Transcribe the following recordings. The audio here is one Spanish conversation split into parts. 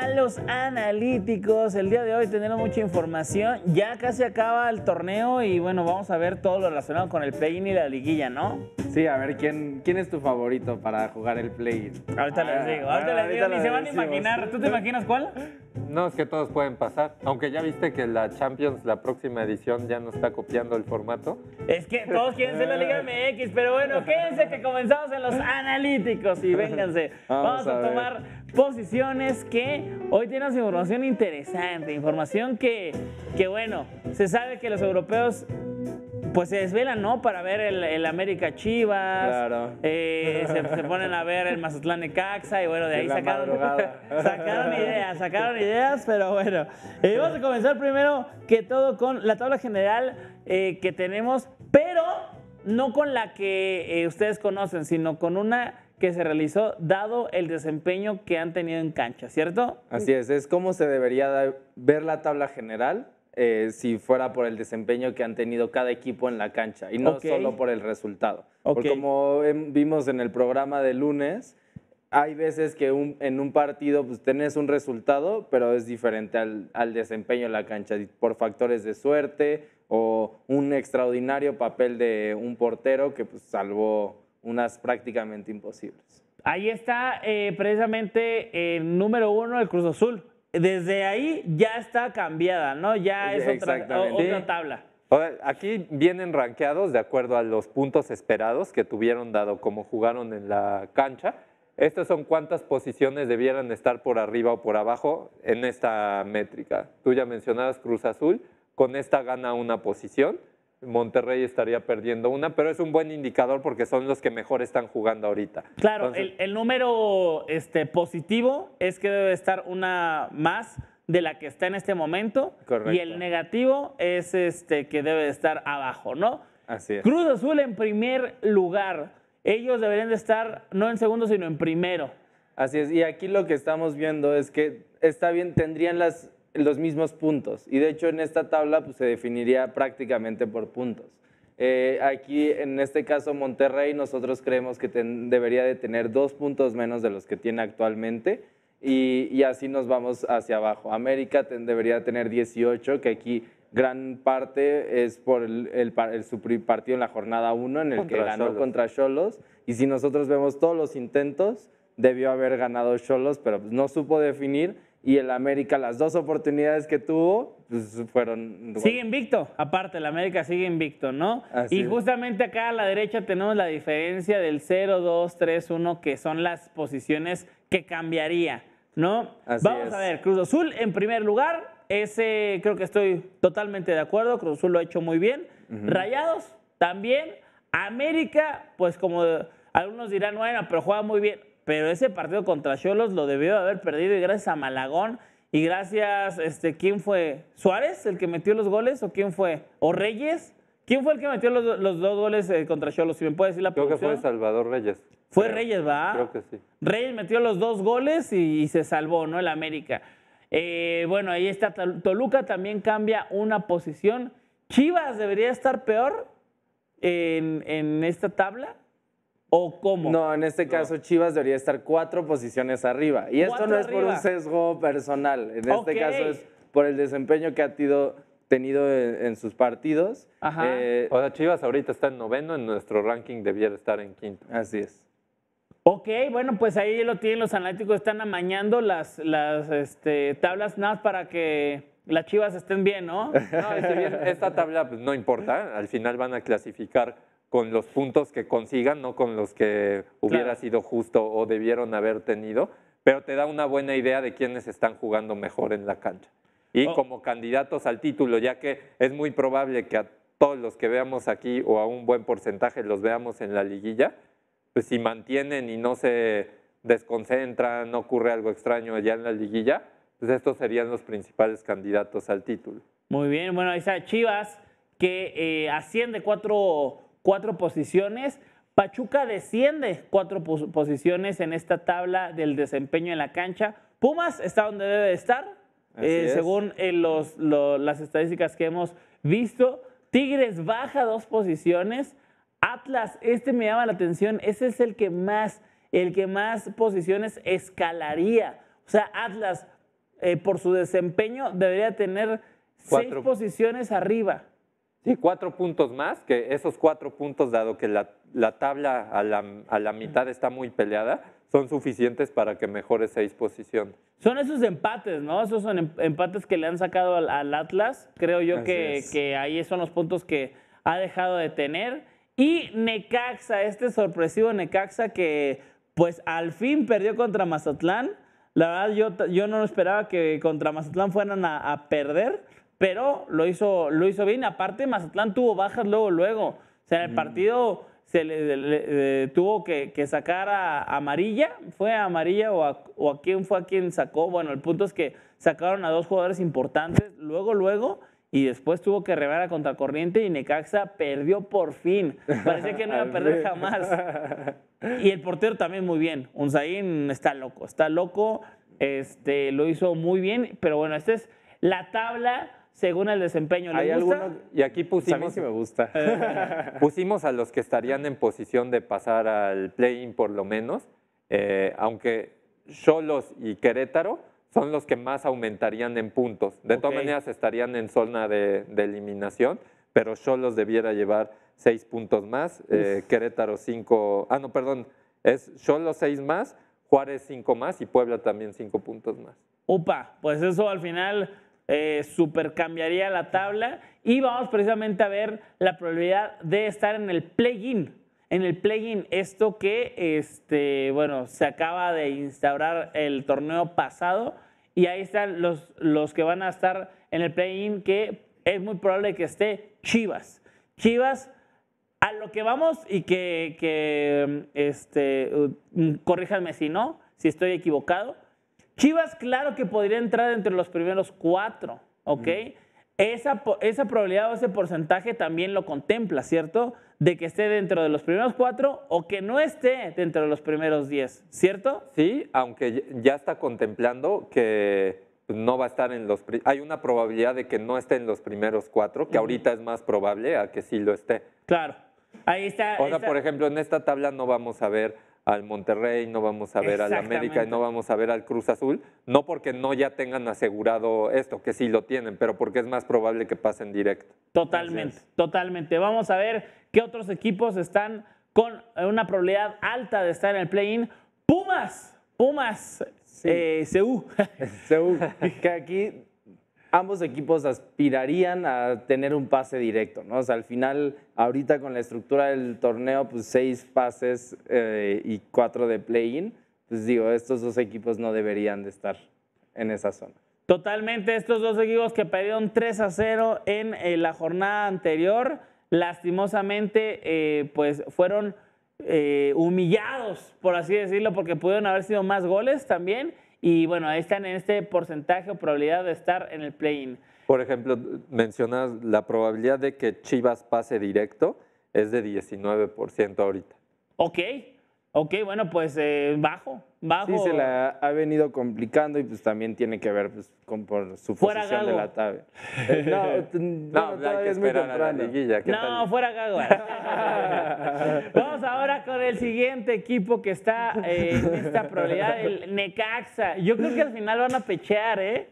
a los analíticos. El día de hoy tenemos mucha información. Ya casi acaba el torneo y bueno, vamos a ver todo lo relacionado con el play-in y la liguilla, ¿no? Sí, a ver, ¿quién, quién es tu favorito para jugar el play-in? Ahorita les ah, digo, ahorita, les digo, ni se van a imaginar. ¿Tú te imaginas cuál? No, es que todos pueden pasar. Aunque ya viste que la Champions, la próxima edición, ya no está copiando el formato. Es que todos quieren ser la Liga MX, pero bueno, quédense que comenzamos en los analíticos y vénganse. Vamos, a, tomar posiciones que hoy tienes información interesante, información que, que bueno, se sabe que los europeos pues se desvelan, ¿no? Para ver el, América Chivas. Claro. Eh, se, ponen a ver el Mazatlán de Caxa y bueno, de ahí sacaron, sacaron ideas, sacaron ideas, pero bueno. Eh, vamos a comenzar primero que todo con la tabla general eh, que tenemos, pero no con la que eh, ustedes conocen, sino con una que se realizó dado el desempeño que han tenido en cancha, ¿cierto? Así es, es como se debería ver la tabla general si fuera por el desempeño que han tenido cada equipo en la cancha y no solo por el resultado. Porque como em, vimos en el programa de lunes, hay veces que en un partido pues, tenés un resultado, pero es diferente al, desempeño en la cancha, por factores de suerte o un extraordinario papel de un portero que pues, salvó unas prácticamente imposibles. Ahí está eh, precisamente el número uno el Cruz Azul. Desde ahí ya está cambiada, ¿no? Ya es otra, otra tabla. Aquí vienen rankeados de acuerdo a los puntos esperados que tuvieron dado como jugaron en la cancha estas son cuántas posiciones debieran estar por arriba o por abajo en esta métrica. Tú ya mencionabas Cruz Azul, con esta gana una posición. Monterrey estaría perdiendo una, pero es un buen indicador porque son los que mejor están jugando ahorita. Claro, el, número este, positivo es que debe estar una más de la que está en este momento y el negativo es este que debe estar abajo, ¿no? Así es. Cruz Azul en primer lugar ellos deberían de estar no en segundo, sino en primero. Así es, y aquí lo que estamos viendo es que está bien, tendrían los mismos puntos, y de hecho en esta tabla pues, se definiría prácticamente por puntos. Eh, aquí, en este caso, Monterrey, nosotros creemos que debería de tener dos puntos menos de los que tiene actualmente, y, así nos vamos hacia abajo. América debería tener 18, que aquí gran parte es por el, partido en la jornada 1 en el que ganó contra Cholos. Y si nosotros vemos todos los intentos, debió haber ganado Cholos, pero no supo definir. Y el América, las dos oportunidades que tuvo, pues fueron... Sigue invicto, aparte, el América sigue invicto, ¿no? y justamente acá a la derecha tenemos la diferencia del 0, 2, 3, 1, que son las posiciones que cambiaría, ¿no? Vamos a ver, Cruz Azul en primer lugar, ese creo que estoy totalmente de acuerdo. Cruz Azul lo ha hecho muy bien. Rayados también. América, pues como algunos dirán, bueno, pero juega muy bien. Pero ese partido contra Cholos lo debió haber perdido y gracias a Malagón y gracias, este, ¿quién fue? ¿Suárez el que metió los goles o quién fue? ¿O Reyes? ¿Quién fue el que metió los, dos goles eh, contra Cholos? Si me puede decir la Creo que fue Salvador Reyes. Fue Reyes, ¿va? Creo que sí. Reyes metió los dos goles y se salvó, ¿no? El América. Eh, bueno, ahí está Toluca, también cambia una posición. Chivas debería estar peor en, esta tabla. ¿O cómo? No, en este caso Chivas debería estar cuatro posiciones arriba. Y esto no es por un sesgo personal. En este caso es por el desempeño que ha tenido en, sus partidos. Eh, o sea, Chivas ahorita está en noveno, en nuestro ranking debiera estar en quinto. Así es. Ok, bueno, pues ahí lo tienen los analíticos, están amañando las, este, tablas nada para que las chivas estén bien, ¿no? esta tabla pues, no importa, al final van a clasificar con los puntos que consigan, no con los que hubiera sido justo o debieron haber tenido, pero te da una buena idea de quiénes están jugando mejor en la cancha. Y oh. como candidatos al título, ya que es muy probable que a todos los que veamos aquí o a un buen porcentaje los veamos en la liguilla, pues si mantienen y no se desconcentran, no ocurre algo extraño allá en la liguilla, pues estos serían los principales candidatos al título. Muy bien, bueno, ahí está Chivas que eh, asciende cuatro, cuatro posiciones. Pachuca desciende cuatro posiciones en esta tabla del desempeño en la cancha. Pumas está donde debe de estar, eh, según eh, las estadísticas que hemos visto. Tigres baja dos posiciones. Atlas, este me llama la atención, ese es el que más, el que más posiciones escalaría. O sea, Atlas, eh, por su desempeño, debería tener seis posiciones arriba. Sí, cuatro puntos más, que esos cuatro puntos, dado que la, tabla a la, mitad está muy peleada, son suficientes para que mejore seis posiciones. Son esos empates, ¿no? Esos son em, empates que le han sacado al, Atlas. Creo yo que, que, ahí son los puntos que ha dejado de tener. Y Necaxa, este sorpresivo Necaxa que pues al fin perdió contra Mazatlán. La verdad yo, yo no esperaba que contra Mazatlán fueran a, perder, pero lo hizo, lo hizo bien. Aparte Mazatlán tuvo bajas luego, luego. O sea, el mm. partido se le, tuvo que, sacar a, amarilla. ¿Fue a amarilla o a, o a quién fue a quien sacó? Bueno, el punto es que sacaron a dos jugadores importantes. Luego, luego y después tuvo que rebar a contracorriente y Necaxa perdió por fin. parece que no iba a perder jamás. Y el portero también muy bien. Unzaín está loco, está loco. Este, lo hizo muy bien, pero bueno, esta es la tabla según el desempeño. ¿Le y aquí pusimos... A me gusta. pusimos a los que estarían en posición de pasar al play-in por lo menos, eh, aunque Solos y Querétaro son los que más aumentarían en puntos. De todas maneras estarían en zona de, eliminación, pero los debiera llevar seis puntos más, eh, Querétaro cinco, ah no, perdón, es Cholos seis más, Juárez cinco más y Puebla también cinco puntos más. Upa, pues eso al final eh, supercambiaría super cambiaría la tabla y vamos precisamente a ver la probabilidad de estar en el play-in en el play-in. Esto que, este, bueno, se acaba de instaurar el torneo pasado y ahí están los, que van a estar en el play-in que es muy probable que esté Chivas. Chivas, a lo que vamos y que, que este, mm, corríjanme si no, si estoy equivocado. Chivas, claro que podría entrar entre los primeros cuatro, ¿ok? esa probabilidad o ese porcentaje también lo contempla, ¿cierto? de que esté dentro de los primeros cuatro o que no esté dentro de los primeros diez, ¿cierto? Sí, aunque ya está contemplando que no va a estar en los... Hay una probabilidad de que no esté en los primeros cuatro, que ahorita es más probable a que sí lo esté. Claro. Ahí está. O sea, por ejemplo, en esta tabla no vamos a ver al Monterrey, no vamos a ver al América y no vamos a ver al Cruz Azul, no porque no ya tengan asegurado esto, que sí lo tienen, pero porque es más probable que pasen directo. Totalmente, totalmente. Vamos a ver ¿Qué otros equipos están con una probabilidad alta de estar en el play-in? Pumas, Pumas, CU. Eh, que aquí ambos equipos aspirarían a tener un pase directo, ¿no? O sea, al final, ahorita con la estructura del torneo, pues seis pases eh, y cuatro de play-in, pues digo, estos dos equipos no deberían de estar en esa zona. Totalmente, estos dos equipos que perdieron 3 a 0 en eh, la jornada anterior lastimosamente, eh, pues fueron eh, humillados, por así decirlo, porque pudieron haber sido más goles también. Y bueno, ahí están en este porcentaje o probabilidad de estar en el play-in. Por ejemplo, mencionas la probabilidad de que Chivas pase directo es de 19% ahorita. Ok, Ok, bueno, pues eh, bajo, bajo. Sí, se la ha venido complicando y pues también tiene que ver pues, con por su fuera posición de la tabla. Eh, no, no, no es muy a no, fuera Gago. Vamos ahora con el siguiente equipo que está eh, en esta probabilidad, el Necaxa. Yo creo que al final van a pechear, ¿eh?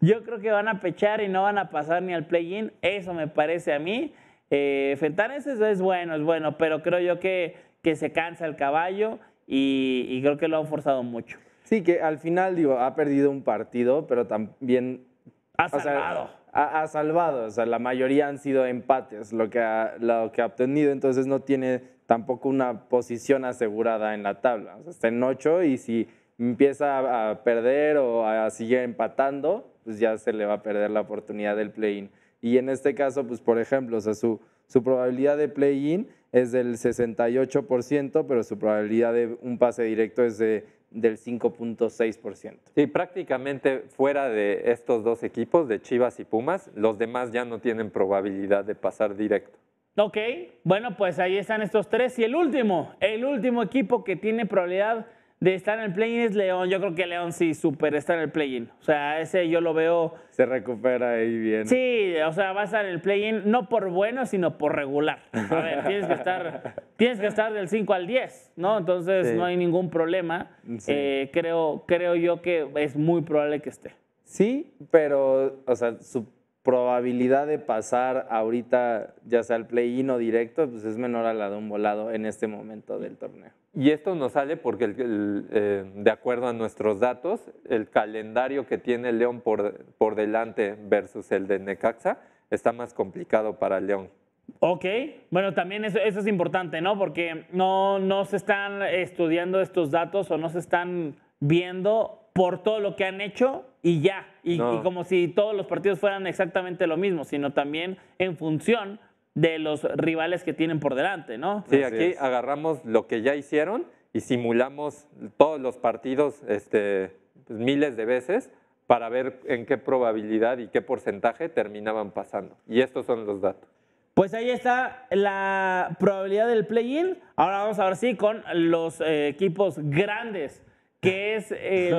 Yo creo que van a pechar y no van a pasar ni al play-in. Eso me parece a mí. Eh, Fentanes es bueno, es bueno, pero creo yo que que se cansa el caballo y, creo que lo han forzado mucho. Sí, que al final, digo, ha perdido un partido, pero también... Ha salvado. ha, salvado, o sea, la mayoría han sido empates lo que, ha, que ha obtenido, entonces no tiene tampoco una posición asegurada en la tabla. O sea, está en 8 y si empieza a perder o a seguir empatando, pues ya se le va a perder la oportunidad del play-in. Y en este caso, pues por ejemplo, o sea, su, su probabilidad de play-in es del 68%, pero su probabilidad de un pase directo es de, del 5.6%. Y prácticamente fuera de estos dos equipos, de Chivas y Pumas, los demás ya no tienen probabilidad de pasar directo. Ok, bueno, pues ahí están estos tres. Y el último, el último equipo que tiene probabilidad de estar en el play-in es León. Yo creo que León sí super está en el play-in. O sea, ese yo lo veo. Se recupera ahí bien. Sí, o sea, va a estar en el play-in no por bueno, sino por regular. A ver, tienes que estar, tienes que estar del 5 al 10, ¿no? Entonces no hay ningún problema. Eh, creo, creo yo que es muy probable que esté. Sí, pero, o sea, su probabilidad de pasar ahorita, ya sea el play-in o directo, pues es menor a la de un volado en este momento del torneo. Y esto nos sale porque, eh, de acuerdo a nuestros datos, el calendario que tiene León por, por delante versus el de Necaxa está más complicado para León. Ok, bueno, también eso, es importante, ¿no? Porque no, no se están estudiando estos datos o no se están viendo por todo lo que han hecho y ya. Y, como si todos los partidos fueran exactamente lo mismo, sino también en función de los rivales que tienen por delante, ¿no? Sí, aquí agarramos lo que ya hicieron y simulamos todos los partidos este, pues, miles de veces para ver en qué probabilidad y qué porcentaje terminaban pasando. Y estos son los datos. Pues ahí está la probabilidad del play-in. Ahora vamos a ver si con los eh, equipos grandes que es eh,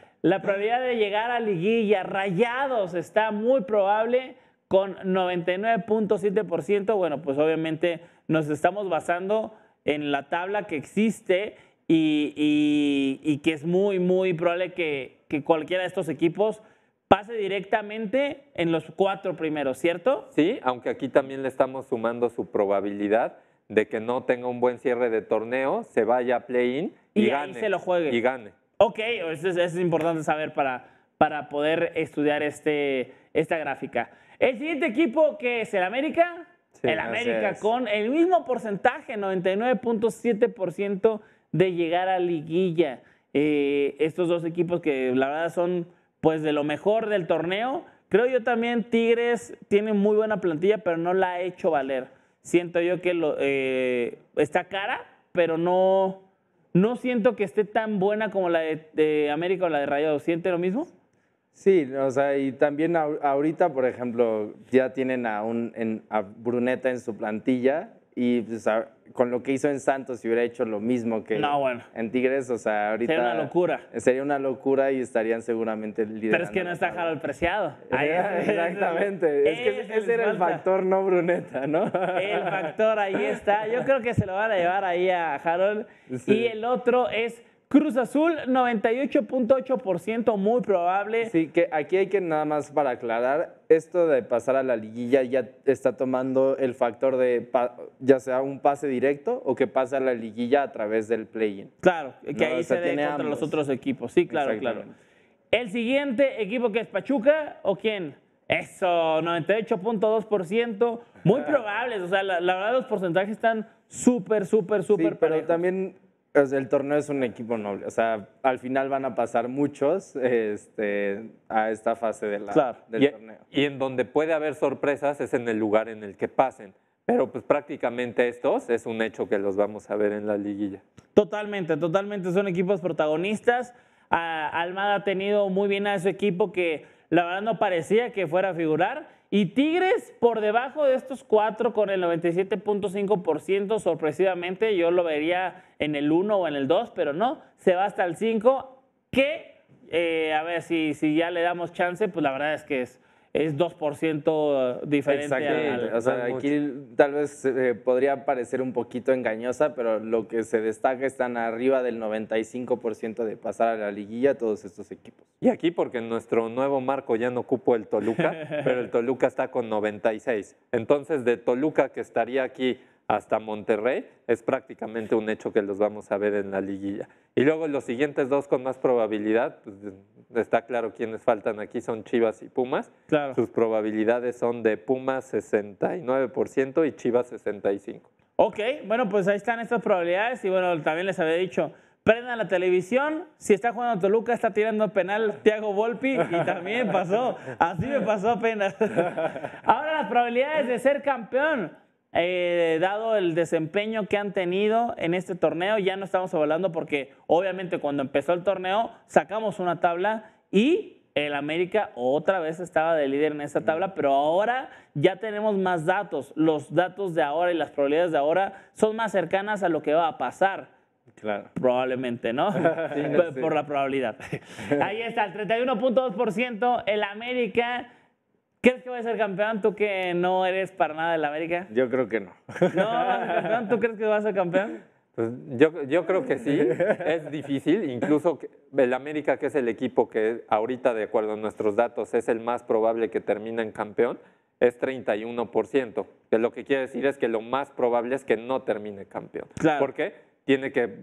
la, probabilidad de llegar a liguilla. Rayados está muy probable con 99.7%. Bueno, pues obviamente nos estamos basando en la tabla que existe y, que es muy, muy probable que, que cualquiera de estos equipos pase directamente en los cuatro primeros, ¿cierto? Sí, aunque aquí también le estamos sumando su probabilidad de que no tenga un buen cierre de torneo, se vaya a play-in y, gane, ahí se lo juegue. Y gane. Ok, eso es, importante saber para, para poder estudiar este, esta gráfica. El siguiente equipo que es el América, el América con el mismo porcentaje, 99.7% de llegar a liguilla. Eh, estos dos equipos que la verdad son pues de lo mejor del torneo. Creo yo también Tigres tiene muy buena plantilla, pero no la ha hecho valer siento yo que lo, eh, está cara, pero no, no siento que esté tan buena como la de, América o la de Rayado. ¿Siente lo mismo? Sí, o sea, y también ahorita, por ejemplo, ya tienen a, un, en, a Bruneta en su plantilla y pues, con lo que hizo en Santos, si hubiera hecho lo mismo que en Tigres, o sea, ahorita. Sería una locura. Sería una locura y estarían seguramente liderando. Pero es que no está Harold Preciado. exactamente. Es, que eh, ese era el factor, no Bruneta, ¿no? El factor ahí está. Yo creo que se lo van a llevar ahí a Harold. Y el otro es Cruz Azul, 98.8%, muy probable. Sí, que aquí hay que nada más para aclarar, esto de pasar a la liguilla ya está tomando el factor de ya sea un pase directo o que pasa a la liguilla a través del play-in. Claro, que ahí se dé contra los otros equipos. Sí, claro, claro. El siguiente equipo que es Pachuca o quién? Eso, 98.2%, muy ah. probable. O sea, la, verdad los porcentajes están súper, súper, súper. Sí, pero también el torneo es un equipo noble, o sea, al final van a pasar muchos este, a esta fase de la, del torneo. Y en donde puede haber sorpresas es en el lugar en el que pasen. Pero pues prácticamente estos es un hecho que los vamos a ver en la liguilla. Totalmente, totalmente. Son equipos protagonistas. Ah, Almada ha tenido muy bien a su equipo que la verdad no parecía que fuera a figurar y Tigres por debajo de estos cuatro con el 97.5%, sorpresivamente yo lo vería en el 1 o en el 2, pero no, se va hasta el 5, que eh, a ver si, si ya le damos chance, pues la verdad es que es es 2% eh, diferente. Exactamente. o sea, aquí tal vez eh, podría parecer un poquito engañosa, pero lo que se destaca están arriba del 95% de pasar a la liguilla todos estos equipos. Y aquí porque en nuestro nuevo marco ya no cupo el Toluca, pero el Toluca está con 96. Entonces, de Toluca que estaría aquí hasta Monterrey, es prácticamente un hecho que los vamos a ver en la liguilla. Y luego los siguientes dos con más probabilidad, pues, está claro quiénes faltan aquí son Chivas y Pumas. Sus probabilidades son de Pumas 69% y Chivas 65%. Ok, bueno, pues ahí están estas probabilidades y bueno, también les había dicho, prenda la televisión. Si está jugando Toluca, está tirando penal Thiago Volpi y también pasó. Así me pasó apenas. Ahora las probabilidades de ser campeón. Eh, dado el desempeño que han tenido en este torneo, ya no estamos hablando porque obviamente cuando empezó el torneo sacamos una tabla y el América otra vez estaba de líder en esa tabla, pero ahora ya tenemos más datos. Los datos de ahora y las probabilidades de ahora son más cercanas a lo que va a pasar. Claro. Probablemente, ¿no? Por la probabilidad. Ahí está, el 31.2%, el América ¿Crees que va a ser campeón tú que no eres para nada del América? Yo creo que no. ¿No campeón? ¿Tú crees que vas a ser campeón? Pues, yo, yo creo que sí, es difícil, incluso el América, que es el equipo que ahorita, de acuerdo a nuestros datos, es el más probable que termine en campeón, es 31%, lo que quiere decir es que lo más probable es que no termine campeón. ¿Por Porque tiene que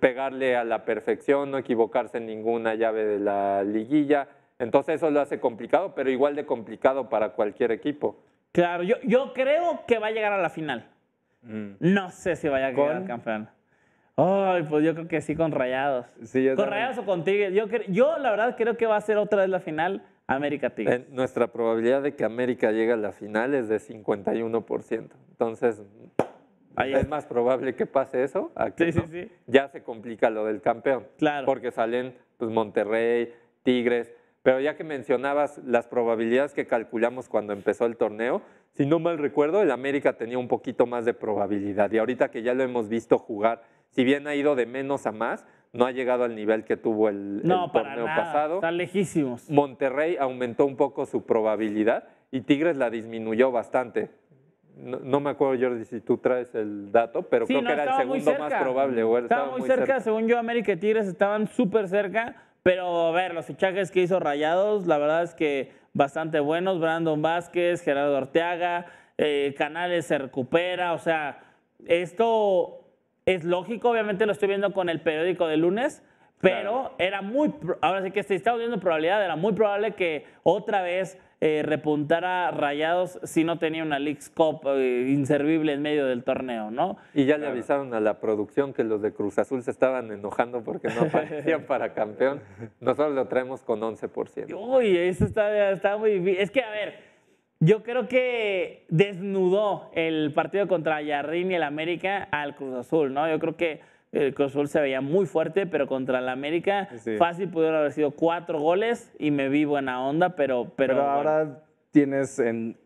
pegarle a la perfección, no equivocarse en ninguna llave de la liguilla, entonces eso lo hace complicado, pero igual de complicado para cualquier equipo. Claro, yo, yo creo que va a llegar a la final. Mm. No sé si vaya a al campeón. Ay, pues yo creo que sí con Rayados. Sí, con Rayados o con Tigres. Yo, la verdad creo que va a ser otra vez la final América Tigres. nuestra probabilidad de que América llegue a la final es de 51%. Entonces, Ahí es más probable que pase eso. sí, sí, sí. Ya se complica lo del campeón. Claro. Porque salen pues, Monterrey, Tigres, pero ya que mencionabas las probabilidades que calculamos cuando empezó el torneo, si no mal recuerdo, el América tenía un poquito más de probabilidad. Y ahorita que ya lo hemos visto jugar, si bien ha ido de menos a más, no ha llegado al nivel que tuvo el, torneo nada, pasado. Está lejísimos. Monterrey aumentó un poco su probabilidad y Tigres la disminuyó bastante. No, me acuerdo, Jordi, si tú traes el dato, pero creo que era el segundo más probable. estaba, muy cerca, cerca, según yo, América y Tigres estaban súper cerca pero a ver, los fichajes que hizo Rayados, la verdad es que bastante buenos. Brandon Vázquez, Gerardo Orteaga, eh, Canales se recupera. O sea, esto es lógico. Obviamente lo estoy viendo con el periódico de lunes. Pero era muy, ahora sí que estoy estamos viendo probabilidad, era muy probable que otra vez repuntara eh, repuntar Rayados si no tenía una League Cup eh, inservible en medio del torneo, ¿no? Y ya le avisaron a la producción que los de Cruz Azul se estaban enojando porque no aparecían para campeón. Nosotros lo traemos con 11%. Uy, eso está, muy bien. Es que, a ver, yo creo que desnudó el partido contra Jardín y el América al Cruz Azul, ¿no? Yo creo que el Cruz Azul se veía muy fuerte, pero contra la América fácil pudieron haber sido cuatro goles y me vi buena onda, pero... Pero, ahora tienes en,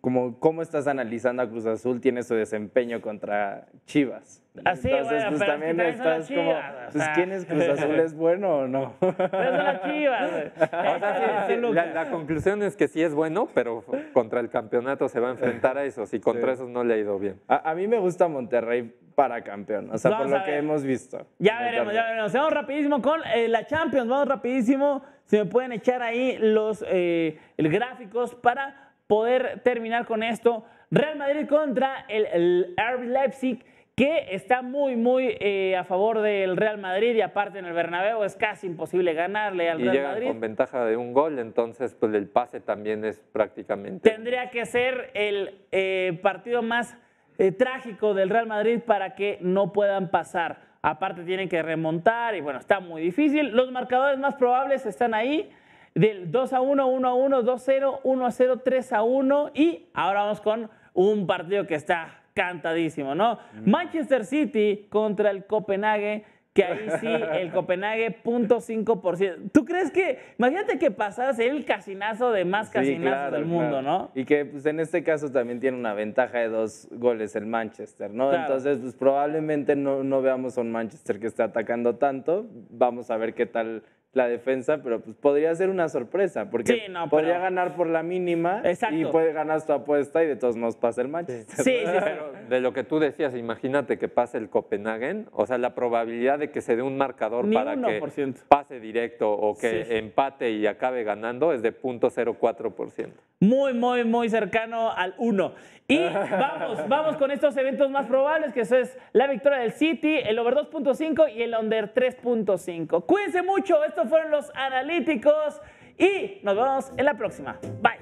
como, cómo estás analizando a Cruz Azul, tiene su desempeño contra Chivas. Así, ah, Entonces, pues, también estás como, pues, ¿quién es Cruz Azul? ¿Es bueno o no? la, conclusión es que sí es bueno, pero contra el campeonato se va a enfrentar a esos y contra eso esos no le ha ido bien. A, mí me gusta Monterrey para campeón, o sea, por lo que hemos visto. Ya veremos, ya veremos. Vamos rapidísimo con eh, la Champions, vamos rapidísimo. Si me pueden echar ahí los eh, gráficos para poder terminar con esto. Real Madrid contra el, el RB Leipzig que está muy, muy eh, a favor del Real Madrid y aparte en el Bernabéu es casi imposible ganarle al Real Madrid. con ventaja de un gol, entonces pues el pase también es prácticamente... Tendría que ser el eh, partido más eh, trágico del Real Madrid para que no puedan pasar. Aparte tienen que remontar y bueno, está muy difícil. Los marcadores más probables están ahí. Del 2 a 1, 1 a 1, 2 a 0, 1 a 0, 3 a 1 y ahora vamos con un partido que está cantadísimo, ¿no? Manchester City contra el Copenhague, que ahí sí, el Copenhague, .5%. ¿Tú crees que, imagínate que pasara el casinazo de más casinazos del mundo, ¿no? Y que pues, en este caso también tiene una ventaja de dos goles el Manchester, ¿no? Entonces, pues probablemente no, veamos un Manchester que esté atacando tanto. Vamos a ver qué tal la defensa, pero pues podría ser una sorpresa, porque podría ganar por la mínima y puede ganar su apuesta y de todos modos pasa el match. pero de lo que tú decías, imagínate que pase el Copenhagen, o sea, la probabilidad de que se dé un marcador para que pase directo o que empate y acabe ganando es de 0.04%. Muy, muy, muy cercano al 1. Y vamos, vamos con estos eventos más probables, que eso es la victoria del City, el over 2.5 y el under 3.5. Cuídense mucho, esto fueron los analíticos y nos vemos en la próxima. Bye.